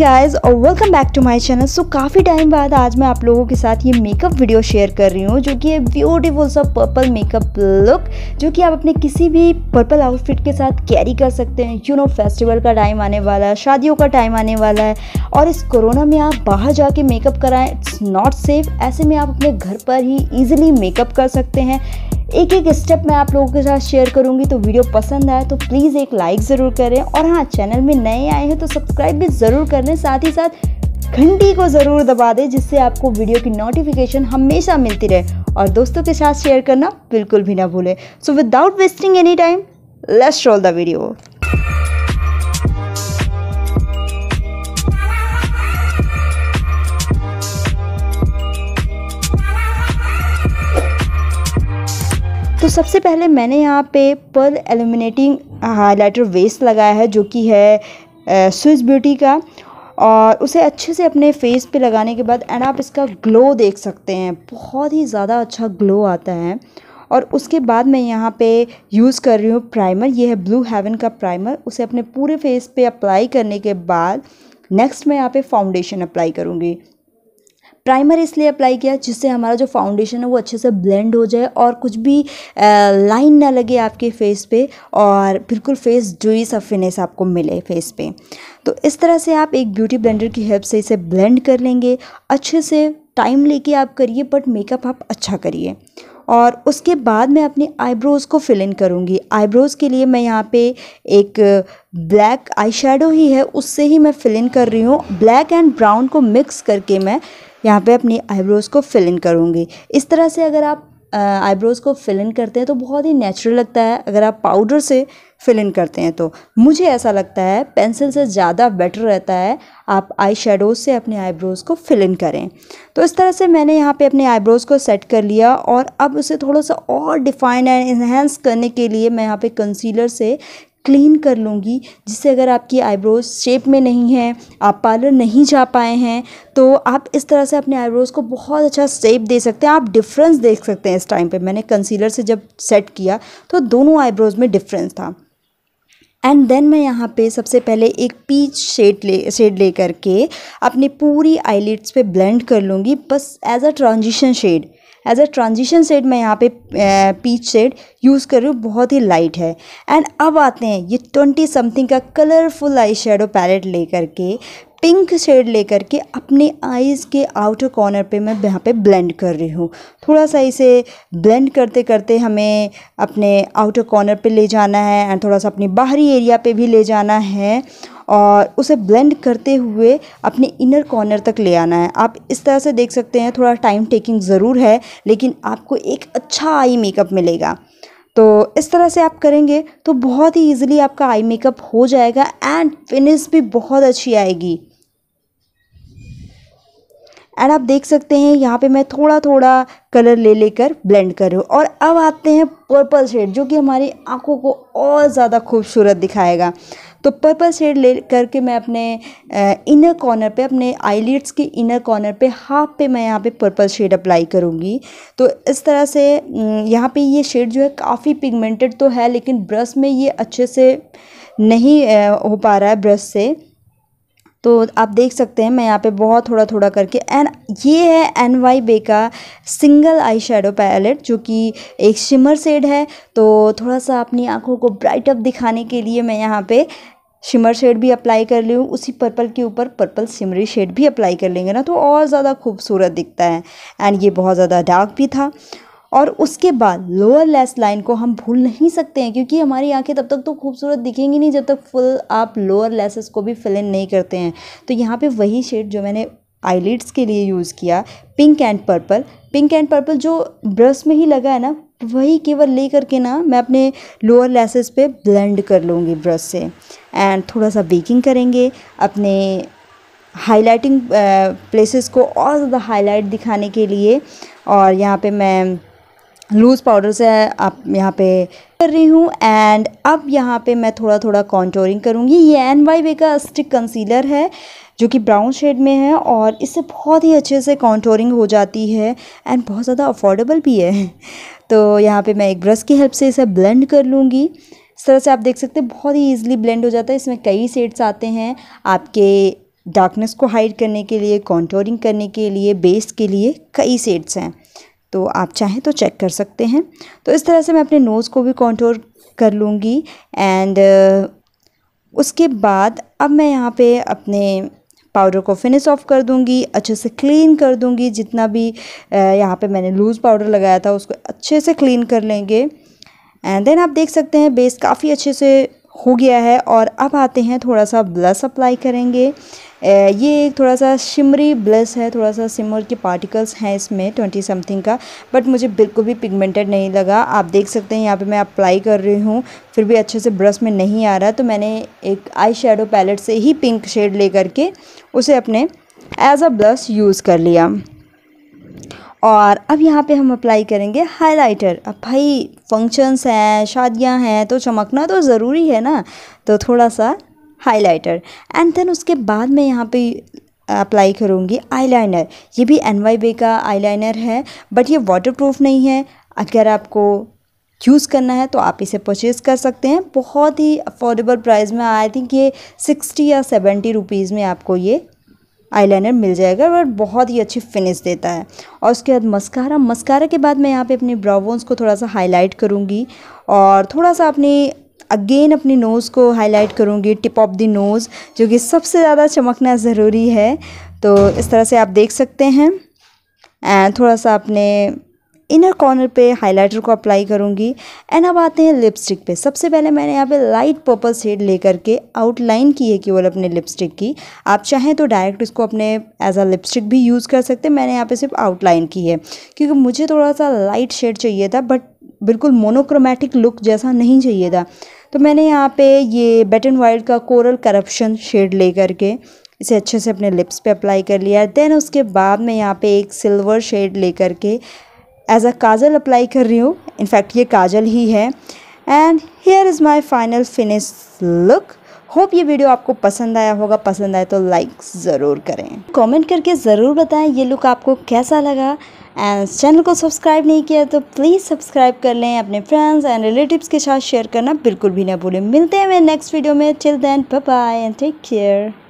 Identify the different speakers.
Speaker 1: guys और welcome back to my channel so काफ़ी time बाद आज मैं आप लोगों के साथ ये मेकअप वीडियो शेयर कर रही हूँ जो कि है ब्यूटीफुल सा पर्पल मेकअप लुक जो कि आप अपने किसी भी पर्पल आउटफिट के साथ कैरी कर सकते हैं यू नो फेस्टिवल का टाइम आने वाला है शादियों का टाइम आने वाला है और इस कोरोना में आप बाहर जाके मेकअप कराएं इट्स नॉट सेफ ऐसे में आप अपने घर पर ही ईजिली मेकअप कर सकते हैं एक एक स्टेप मैं आप लोगों के साथ शेयर करूंगी तो वीडियो पसंद आए तो प्लीज़ एक लाइक ज़रूर करें और हाँ चैनल में नए आए हैं तो सब्सक्राइब भी ज़रूर कर लें साथ ही साथ घंटी को ज़रूर दबा दें जिससे आपको वीडियो की नोटिफिकेशन हमेशा मिलती रहे और दोस्तों के साथ शेयर करना बिल्कुल भी ना भूलें so without wasting any time let's roll the video सबसे पहले मैंने यहाँ पे पर एलुमिनेटिंग हाइलाइटर वेस्ट लगाया है जो कि है स्विस ब्यूटी का और उसे अच्छे से अपने फेस पे लगाने के बाद एंड आप इसका ग्लो देख सकते हैं बहुत ही ज़्यादा अच्छा ग्लो आता है और उसके बाद मैं यहाँ पे यूज़ कर रही हूँ प्राइमर ये है ब्लू हेवन का प्राइमर उसे अपने पूरे फेस पे अप्लाई करने के बाद नेक्स्ट मैं यहाँ पे फाउंडेशन अप्लाई करूँगी प्राइमर इसलिए अप्लाई किया जिससे हमारा जो फाउंडेशन है वो अच्छे से ब्लेंड हो जाए और कुछ भी लाइन ना लगे आपके फेस पे और बिल्कुल फेस जुई सा फिनेस आपको मिले फेस पे तो इस तरह से आप एक ब्यूटी ब्लेंडर की हेल्प से इसे ब्लेंड कर लेंगे अच्छे से टाइम लेके आप करिए बट मेकअप आप अच्छा करिए और उसके बाद मैं अपने आईब्रोज़ को फिल इन करूँगी आईब्रोज़ के लिए मैं यहाँ पे एक ब्लैक आई ही है उससे ही मैं फिल इन कर रही हूँ ब्लैक एंड ब्राउन को मिक्स करके मैं यहाँ पे अपनी आईब्रोज़ को फिल इन करूँगी इस तरह से अगर आप आईब्रोज़ को फिल इन करते हैं तो बहुत ही नेचुरल लगता है अगर आप पाउडर से फिल इन करते हैं तो मुझे ऐसा लगता है पेंसिल से ज़्यादा बेटर रहता है आप आई शेडोज से अपने आईब्रोज़ को फिल इन करें तो इस तरह से मैंने यहाँ पे अपने आईब्रोज़ को सेट कर लिया और अब उसे थोड़ा सा और डिफाइन एंड इन्हेंस करने के लिए मैं यहाँ पे कंसीलर से क्लीन कर लूँगी जिससे अगर आपकी आईब्रोज़ शेप में नहीं है आप पार्लर नहीं जा पाए हैं तो आप इस तरह से अपने आईब्रोज़ को बहुत अच्छा शेप दे सकते हैं आप डिफरेंस देख सकते हैं इस टाइम पे मैंने कंसीलर से जब सेट किया तो दोनों आईब्रोज़ में डिफरेंस था एंड देन मैं यहाँ पे सबसे पहले एक पीच शेड ले शेड ले करके अपनी पूरी आईलिट्स पे ब्लेंड कर लूँगी बस as a transition shade as a transition shade मैं यहाँ पे पीच शेड यूज़ कर रही हूँ बहुत ही लाइट है एंड अब आते हैं ये ट्वेंटी समथिंग का कलरफुल आई शेडो पैलेट लेकर के पिंक शेड लेकर के अपने आईज़ के आउटर कॉर्नर पे मैं यहाँ पे ब्लेंड कर रही हूँ थोड़ा सा इसे ब्लेंड करते करते हमें अपने आउटर कॉर्नर पे ले जाना है एंड थोड़ा सा अपनी बाहरी एरिया पे भी ले जाना है और उसे ब्लेंड करते हुए अपने इनर कॉर्नर तक ले आना है आप इस तरह से देख सकते हैं थोड़ा टाइम टेकिंग ज़रूर है लेकिन आपको एक अच्छा आई मेकअप मिलेगा तो इस तरह से आप करेंगे तो बहुत ही ईजिली आपका आई मेकअप हो जाएगा एंड फिनिश भी बहुत अच्छी आएगी एंड आप देख सकते हैं यहाँ पे मैं थोड़ा थोड़ा कलर ले लेकर ब्लेंड कर रही हूँ और अब आते हैं पर्पल शेड जो कि हमारी आंखों को और ज़्यादा खूबसूरत दिखाएगा तो पर्पल शेड ले करके मैं अपने इनर कॉर्नर पे अपने आईलिट्स के इनर कॉर्नर पे हाफ पे मैं यहाँ पे पर्पल शेड अप्लाई करूँगी तो इस तरह से यहाँ पे ये शेड जो है काफ़ी पिगमेंटेड तो है लेकिन ब्रश में ये अच्छे से नहीं हो पा रहा है ब्रश से तो आप देख सकते हैं मैं यहाँ पे बहुत थोड़ा थोड़ा करके एंड ये है एन वाई बे का सिंगल आई शेडो पैलेट जो कि एक शिमर शेड है तो थोड़ा सा अपनी आँखों को ब्राइट अप दिखाने के लिए मैं यहाँ पे शिमर शेड भी अप्लाई कर ली हूँ उसी पर्पल के ऊपर पर्पल सिमरी शेड भी अप्लाई कर लेंगे ना तो और ज़्यादा खूबसूरत दिखता है एंड ये बहुत ज़्यादा डार्क भी था और उसके बाद लोअर लेस लाइन को हम भूल नहीं सकते हैं क्योंकि हमारी आंखें तब तक तो खूबसूरत दिखेंगी नहीं जब तक फुल आप लोअर लेसेस को भी फिल इन नहीं करते हैं तो यहाँ पे वही शेड जो मैंने आईलिड्स के लिए यूज़ किया pink and purple pink and purple जो ब्रश में ही लगा है ना वही केवल ले करके ना मैं अपने लोअर लेसेस पर ब्लेंड कर लूँगी ब्रश से एंड थोड़ा सा बेकिंग करेंगे अपने हाईलाइटिंग प्लेसेस को और ज़्यादा हाईलाइट दिखाने के लिए और यहाँ पर मैं लूज़ पाउडर से आप यहाँ पे कर रही हूँ एंड अब यहाँ पे मैं थोड़ा थोड़ा कॉन्टोरिंग करूँगी ये एन वाई वे का स्टिक कंसीलर है जो कि ब्राउन शेड में है और इससे बहुत ही अच्छे से कॉन्टोरिंग हो जाती है एंड बहुत ज़्यादा अफोर्डेबल भी है तो यहाँ पे मैं एक ब्रश की हेल्प से इसे ब्लेंड कर लूँगी इस तरह से आप देख सकते हैं बहुत ही ईजिली ब्लेंड हो जाता है इसमें कई शेड्स आते हैं आपके डार्कनेस को हाइड करने के लिए कॉन्टोरिंग करने के लिए बेस के लिए कई शेड्स हैं तो आप चाहें तो चेक कर सकते हैं तो इस तरह से मैं अपने नोज़ को भी कॉन्ट्रोल कर लूँगी एंड uh, उसके बाद अब मैं यहाँ पे अपने पाउडर को फिनिश ऑफ कर दूंगी अच्छे से क्लीन कर दूंगी जितना भी uh, यहाँ पे मैंने लूज़ पाउडर लगाया था उसको अच्छे से क्लीन कर लेंगे एंड देन आप देख सकते हैं बेस काफ़ी अच्छे से हो गया है और अब आते हैं थोड़ा सा ब्लस अप्लाई करेंगे ये एक थोड़ा सा शिमरी ब्लस है थोड़ा सा सिमर के पार्टिकल्स हैं इसमें ट्वेंटी समथिंग का बट मुझे बिल्कुल भी पिगमेंटेड नहीं लगा आप देख सकते हैं यहाँ पे मैं अप्लाई कर रही हूँ फिर भी अच्छे से ब्रश में नहीं आ रहा तो मैंने एक आई शेडो पैलेट से ही पिंक शेड ले करके उसे अपने एज अ ब्लस यूज़ कर लिया और अब यहाँ पे हम अप्लाई करेंगे हाइलाइटर अब भाई फंक्शंस हैं शादियाँ हैं तो चमकना तो ज़रूरी है ना तो थोड़ा सा हाइलाइटर एंड देन उसके बाद में यहाँ पे अप्लाई करूँगी आईलाइनर ये भी एन वाई बे का आईलाइनर है बट ये वाटरप्रूफ नहीं है अगर आपको यूज़ करना है तो आप इसे परचेज़ कर सकते हैं बहुत ही अफोर्डेबल प्राइस में आई थिंक ये सिक्सटी या सेवेंटी रुपीज़ में आपको ये आईलाइनर मिल जाएगा और बहुत ही अच्छी फिनिश देता है और उसके बाद मस्कारा मस्कारा के बाद मैं यहाँ पे अपने ब्राउन्स को थोड़ा सा हाईलाइट करूँगी और थोड़ा सा अपने अगेन अपनी नोज़ को हाईलाइट करूँगी टिप ऑफ द नोज़ जो कि सबसे ज़्यादा चमकना ज़रूरी है तो इस तरह से आप देख सकते हैं एंड थोड़ा सा अपने इनर कॉर्नर पे हाइलाइटर को अप्लाई करूँगी एंड अब आते हैं लिपस्टिक पे सबसे पहले मैंने यहाँ पे लाइट पर्पल शेड लेकर के आउटलाइन की है केवल अपने लिपस्टिक की आप चाहें तो डायरेक्ट इसको अपने एज आ लिपस्टिक भी यूज़ कर सकते हैं मैंने यहाँ पे सिर्फ आउटलाइन की है क्योंकि मुझे थोड़ा सा लाइट शेड चाहिए था बट बिल्कुल मोनोक्रोमेटिक लुक जैसा नहीं चाहिए था तो मैंने यहाँ पर ये बेट एंड वाइल्ड का कोरल करप्शन शेड ले करके इसे अच्छे से अपने लिप्स पे अप्लाई कर लिया देन उसके बाद में यहाँ पे एक सिल्वर शेड लेकर के एज अ काजल अप्लाई कर रही हूँ इनफैक्ट ये काजल ही है and here is my final finish look hope ये वीडियो आपको पसंद आया होगा पसंद आए तो लाइक ज़रूर करें कमेंट करके ज़रूर बताएं ये लुक आपको कैसा लगा एंड चैनल को सब्सक्राइब नहीं किया तो प्लीज़ सब्सक्राइब कर लें अपने फ्रेंड्स एंड रिलेटिव्स के साथ शेयर करना बिल्कुल भी ना भूलें मिलते हैं मैं नेक्स्ट वीडियो में till then bye and take care